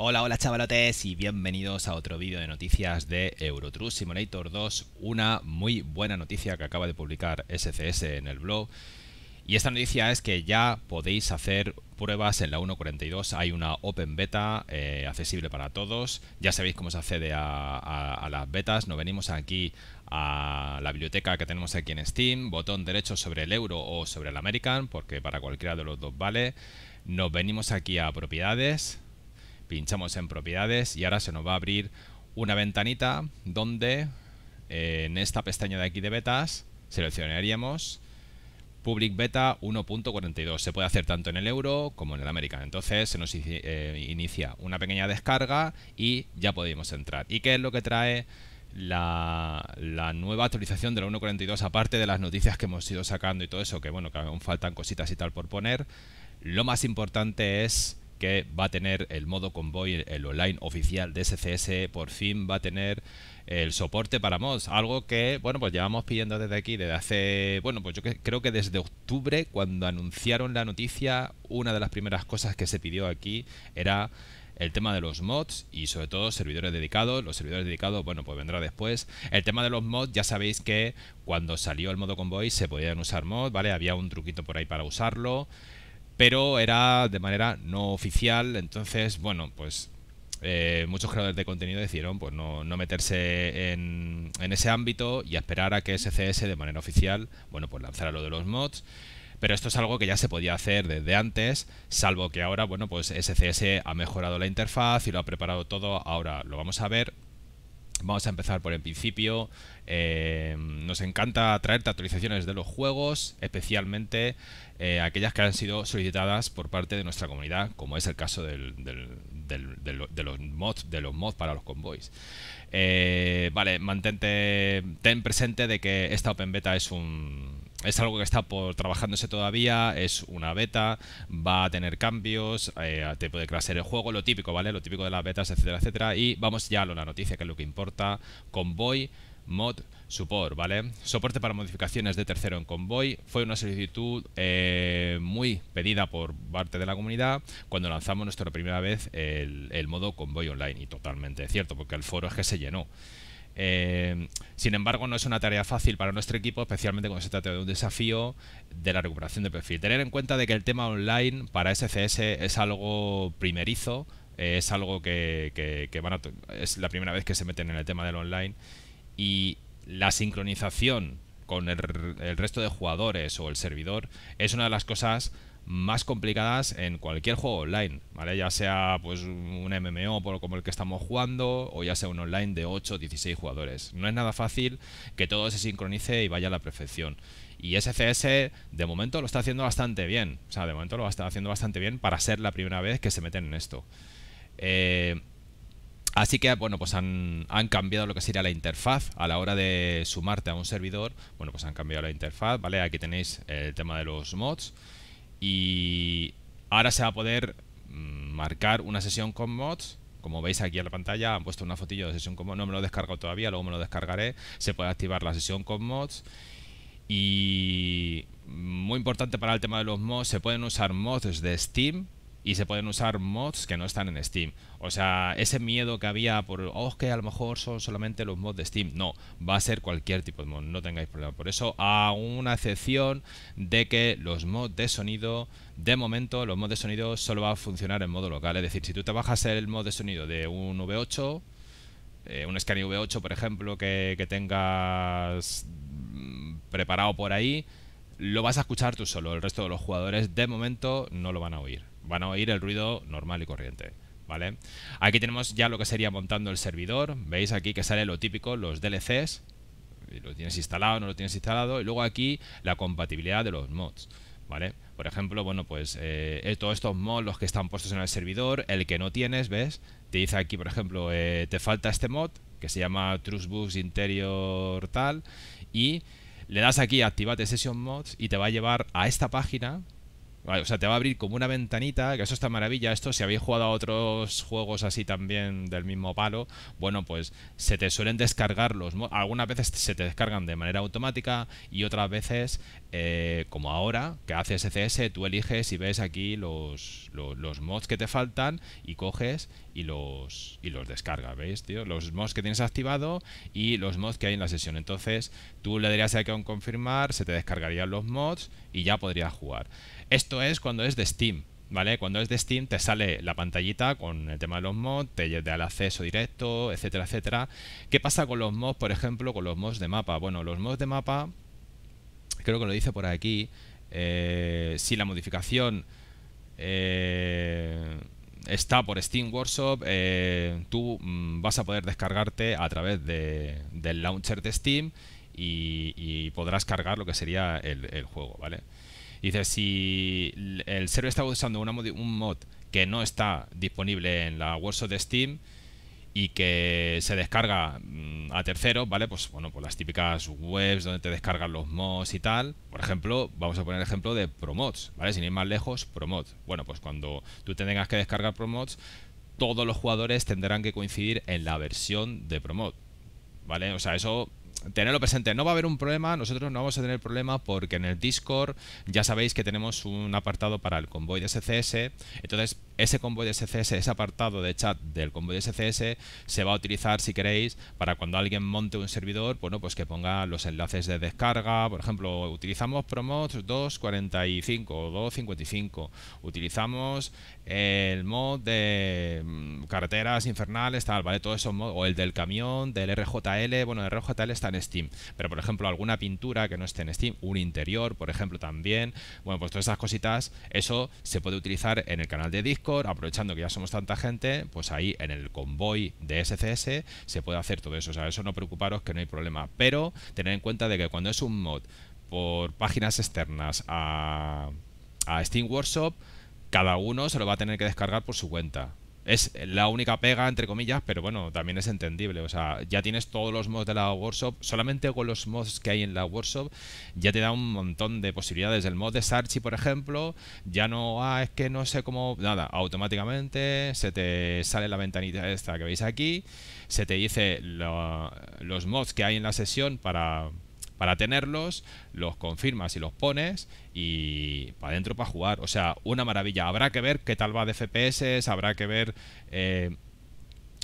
Hola, hola chavalotes y bienvenidos a otro vídeo de noticias de Eurotrue Simulator 2. Una muy buena noticia que acaba de publicar SCS en el blog. Y esta noticia es que ya podéis hacer pruebas en la 1.42. Hay una open beta eh, accesible para todos. Ya sabéis cómo se accede a las betas. Nos venimos aquí a la biblioteca que tenemos aquí en Steam, botón derecho sobre el euro o sobre el American, porque para cualquiera de los dos vale. Nos venimos aquí a propiedades, pinchamos en propiedades y ahora se nos va a abrir una ventanita donde eh, en esta pestaña de aquí de betas seleccionaríamos Public Beta 1.42. Se puede hacer tanto en el euro como en el americano Entonces se nos eh, inicia una pequeña descarga y ya podemos entrar. ¿Y qué es lo que trae la, la nueva actualización de la 1.42? Aparte de las noticias que hemos ido sacando y todo eso, que bueno, que aún faltan cositas y tal por poner. Lo más importante es que va a tener el modo convoy, el online oficial de SCS, por fin va a tener el soporte para mods, algo que, bueno, pues llevamos pidiendo desde aquí, desde hace, bueno, pues yo creo que desde octubre, cuando anunciaron la noticia, una de las primeras cosas que se pidió aquí era el tema de los mods y sobre todo servidores dedicados. Los servidores dedicados, bueno, pues vendrá después. El tema de los mods, ya sabéis que cuando salió el modo convoy se podían usar mods, ¿vale? Había un truquito por ahí para usarlo pero era de manera no oficial, entonces, bueno, pues eh, muchos creadores de contenido decidieron pues no, meterse en, ese ámbito y esperar a que SCS de manera oficial, bueno, pues lanzara lo de los mods. Pero esto es algo que ya se podía hacer desde antes, salvo que ahora, bueno, pues SCS ha mejorado la interfaz y lo ha preparado todo. Ahora lo vamos a ver, Vamos a empezar por el principio. Eh, nos encanta traerte actualizaciones de los juegos, especialmente eh, aquellas que han sido solicitadas por parte de nuestra comunidad, como es el caso de, los mods, de los mods para los convoys. Eh, vale, mantente, ten presente de que esta Open Beta es un, es algo que está por trabajándose todavía, es una beta, va a tener cambios, eh, te puede clase el juego, lo típico, ¿vale? Lo típico de las betas, etcétera, etcétera. Y vamos ya a la noticia, que es lo que importa. Convoy Mod Support, ¿vale? Soporte para modificaciones de tercero en Convoy. Fue una solicitud eh, muy pedida por parte de la comunidad cuando lanzamos nuestra primera vez el, el modo Convoy Online. Y totalmente cierto, porque el foro es que se llenó. Eh, sin embargo, no es una tarea fácil para nuestro equipo, especialmente cuando se trata de un desafío de la recuperación de perfil. Tener en cuenta de que el tema online para SCS es algo primerizo, eh, es algo que, van es la primera vez que se meten en el tema del online y la sincronización con el resto de jugadores o el servidor es una de las cosas más complicadas en cualquier juego online, ¿vale? Ya sea pues un MMO como el que estamos jugando o ya sea un online de 8 o 16 jugadores. No es nada fácil que todo se sincronice y vaya a la perfección. Y SCS de momento lo está haciendo bastante bien, o sea, de momento lo está haciendo bastante bien para ser la primera vez que se meten en esto. Eh, así que, bueno, pues han, han, cambiado lo que sería la interfaz a la hora de sumarte a un servidor. Bueno, pues han cambiado la interfaz, ¿vale? Aquí tenéis el tema de los mods y ahora se va a poder mm, marcar una sesión con mods como veis aquí en la pantalla han puesto una fotillo de sesión con mods no me lo he descargado todavía luego me lo descargaré se puede activar la sesión con mods y muy importante para el tema de los mods se pueden usar mods de Steam y se pueden usar mods que no están en Steam. O sea, ese miedo que había por, oh, que a lo mejor son solamente los mods de Steam. No, va a ser cualquier tipo de mod, no tengáis problema. Por eso, a una excepción de que los mods de sonido, de momento, los mods de sonido solo va a funcionar en modo local. Es decir, si tú te bajas el mod de sonido de un V8, eh, un Scania V8, por ejemplo, que tengas preparado por ahí, lo vas a escuchar tú solo. El resto de los jugadores, de momento, no lo van a oír van a oír el ruido normal y corriente. ¿Vale? Aquí tenemos ya lo que sería montando el servidor. Veis aquí que sale lo típico, los DLCs. Lo tienes instalado, no lo tienes instalado. Y luego aquí la compatibilidad de los mods. ¿Vale? Por ejemplo, bueno, pues eh, todos estos mods, los que están puestos en el servidor, el que no tienes, ¿ves? Te dice aquí, por ejemplo, eh, te falta este mod, que se llama Trustbooks Interior tal, y le das aquí Activate Session Mods y te va a llevar a esta página o sea, te va a abrir como una ventanita, que eso está maravilla. Esto, si habéis jugado a otros juegos así también del mismo palo, bueno, pues se te suelen descargar los Algunas veces se te descargan de manera automática y otras veces, eh, como ahora, que haces SCS, e tú eliges y ves aquí los, los, mods que te faltan y coges y los, y los descargas, ¿veis, tío? Los mods que tienes activado y los mods que hay en la sesión. Entonces, tú le darías aquí a confirmar, se te descargarían los mods y ya podrías jugar. Esto es cuando es de Steam, ¿vale? Cuando es de Steam te sale la pantallita con el tema de los mods, te da el acceso directo, etcétera, etcétera. ¿Qué pasa con los mods, por ejemplo, con los mods de mapa? Bueno, los mods de mapa, creo que lo dice por aquí, eh, si la modificación eh, está por Steam Workshop, eh, tú mm, vas a poder descargarte a través del launcher de Steam y, podrás cargar lo que sería el, juego, ¿vale? vale dice, si el server está usando un mod que no está disponible en la workshop de Steam y que se descarga mm, a terceros, ¿vale? Pues bueno, por pues las típicas webs donde te descargan los mods y tal. Por ejemplo, vamos a poner el ejemplo de Promods, ¿vale? Sin ir más lejos, Promods. Bueno, pues cuando tú tengas que descargar Promods, todos los jugadores tendrán que coincidir en la versión de Promod. ¿Vale? O sea, eso tenerlo presente. No va a haber un problema, nosotros no vamos a tener problema porque en el Discord ya sabéis que tenemos un apartado para el convoy de SCS. Entonces ese convoy de SCS, ese apartado de chat del convoy de SCS se va a utilizar si queréis para cuando alguien monte un servidor, bueno, pues que ponga los enlaces de descarga, por ejemplo, utilizamos promos 245 o 255, utilizamos el mod de mm, carreteras infernales, tal, ¿vale? todo eso, o el del camión, del RJL, bueno, el RJL está en Steam, pero por ejemplo, alguna pintura que no esté en Steam, un interior, por ejemplo, también, bueno, pues todas esas cositas, eso se puede utilizar en el canal de Discord aprovechando que ya somos tanta gente, pues ahí en el convoy de SCS se puede hacer todo eso. O sea, eso no preocuparos que no hay problema. Pero tener en cuenta de que cuando es un mod por páginas externas a Steam Workshop, cada uno se lo va a tener que descargar por su cuenta. Es la única pega, entre comillas, pero bueno, también es entendible. O sea, ya tienes todos los mods de la workshop. Solamente con los mods que hay en la workshop ya te da un montón de posibilidades. El mod de Sarchi, por ejemplo, ya no, ah, es que no sé cómo... Nada, automáticamente se te sale la ventanita esta que veis aquí. Se te dice los mods que hay en la sesión para para tenerlos, los confirmas y los pones y para adentro para jugar. O sea, una maravilla. Habrá que ver qué tal va de FPS, habrá que ver... Eh,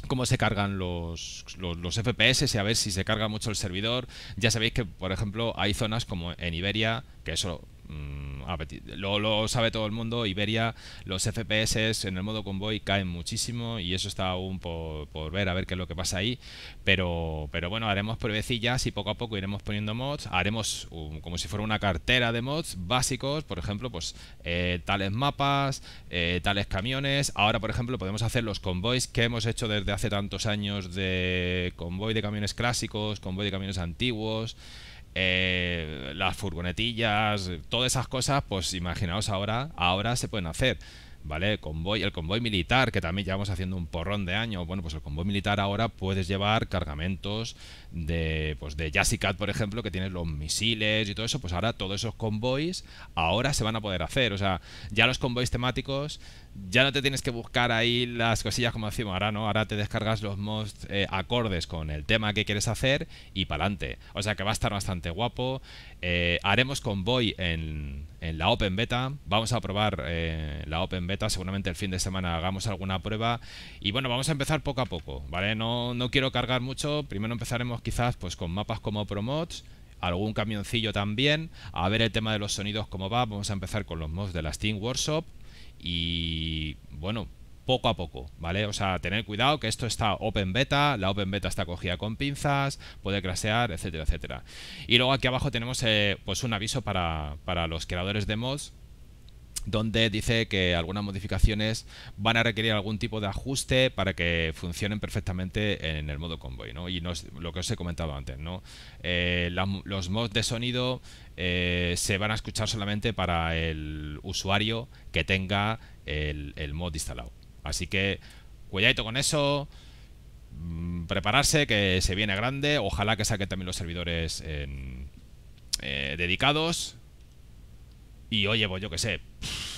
cómo se cargan los, los, los, FPS y a ver si se carga mucho el servidor. Ya sabéis que, por ejemplo, hay zonas como en Iberia, que eso Mm, lo, sabe todo el mundo, Iberia, los FPS en el modo convoy caen muchísimo y eso está aún por, ver, a ver qué es lo que pasa ahí, pero, pero bueno, haremos pruebecillas y poco a poco iremos poniendo mods, haremos como si fuera una cartera de mods básicos, por ejemplo, pues eh, tales mapas, eh, tales camiones, ahora por ejemplo podemos hacer los convoys que hemos hecho desde hace tantos años de convoy de camiones clásicos, convoy de camiones antiguos, eh, las furgonetillas, todas esas cosas, pues imaginaos ahora, ahora se pueden hacer. ¿Vale? Convoy, el convoy militar, que también llevamos haciendo un porrón de años. Bueno, pues el convoy militar ahora puedes llevar cargamentos de, pues de Jassicat, por ejemplo, que tienes los misiles y todo eso. Pues ahora todos esos convoys ahora se van a poder hacer. O sea, ya los convoys temáticos ya no te tienes que buscar ahí las cosillas como decimos ahora, ¿no? Ahora te descargas los mods eh, acordes con el tema que quieres hacer y para adelante. O sea que va a estar bastante guapo. Eh, haremos convoy en, en, la Open Beta. Vamos a probar eh, la Open Beta. Seguramente el fin de semana hagamos alguna prueba. Y bueno, vamos a empezar poco a poco, ¿vale? No, no quiero cargar mucho. Primero empezaremos quizás pues con mapas como Promods algún camioncillo también, a ver el tema de los sonidos cómo va, vamos a empezar con los mods de la Steam Workshop y bueno, poco a poco, ¿vale? O sea, tener cuidado que esto está open beta, la open beta está cogida con pinzas, puede crashear, etcétera, etcétera. Y luego aquí abajo tenemos eh, pues un aviso para, para los creadores de mods donde dice que algunas modificaciones van a requerir algún tipo de ajuste para que funcionen perfectamente en el modo convoy, ¿no? Y lo que os he comentado antes, eh, los mods de sonido eh, se van a escuchar solamente para el usuario que tenga el, mod instalado. Así que cuidadito con eso, mm, prepararse que se viene grande, ojalá que saquen también los servidores eh, dedicados y oye, pues yo qué sé,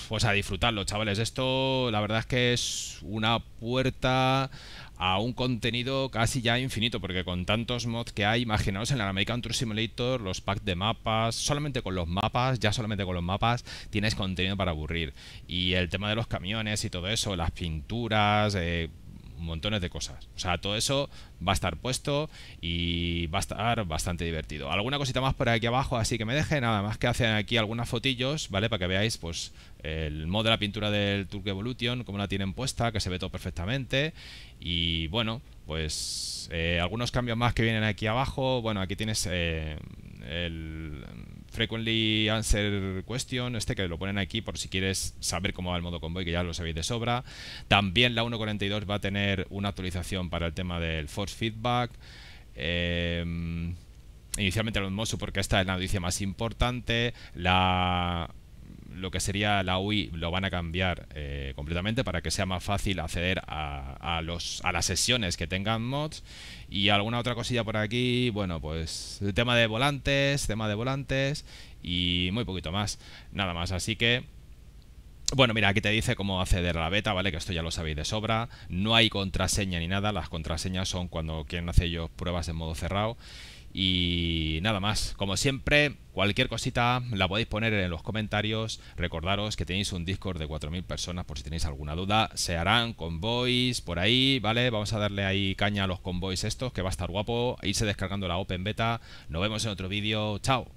pues a disfrutarlo, chavales. Esto la verdad es que es una puerta a un contenido casi ya infinito, porque con tantos mods que hay, imaginaos en el American True Simulator, los packs de mapas, solamente con los mapas, ya solamente con los mapas, tienes contenido para aburrir. Y el tema de los camiones y todo eso, las pinturas, eh, montones de cosas. O sea, todo eso va a estar puesto y va a estar bastante divertido. Alguna cosita más por aquí abajo, así que me deje Nada más que hacen aquí algunas fotillos, ¿vale? Para que veáis, pues, el modo de la pintura del Turk Evolution, cómo la tienen puesta, que se ve todo perfectamente. Y bueno, pues, eh, algunos cambios más que vienen aquí abajo. Bueno, aquí tienes eh, el Frequently Answer Question, este que lo ponen aquí por si quieres saber cómo va el modo convoy, que ya lo sabéis de sobra. También la 1.42 va a tener una actualización para el tema del force feedback. Em, inicialmente lo mismo, porque esta es la noticia más importante. La lo que sería la UI lo van a cambiar eh, completamente para que sea más fácil acceder a, los, a las sesiones que tengan mods. Y alguna otra cosilla por aquí, bueno, pues el tema de volantes, tema de volantes y muy poquito más. Nada más, así que... Bueno, mira, aquí te dice cómo acceder a la beta, ¿vale? Que esto ya lo sabéis de sobra. No hay contraseña ni nada. Las contraseñas son cuando quieren hacer ellos pruebas en modo cerrado. Y nada más, como siempre, cualquier cosita la podéis poner en los comentarios. Recordaros que tenéis un Discord de 4.000 personas por si tenéis alguna duda. Se harán convoys por ahí, ¿vale? Vamos a darle ahí caña a los convoys estos, que va a estar guapo. irse descargando la Open Beta. Nos vemos en otro vídeo. Chao.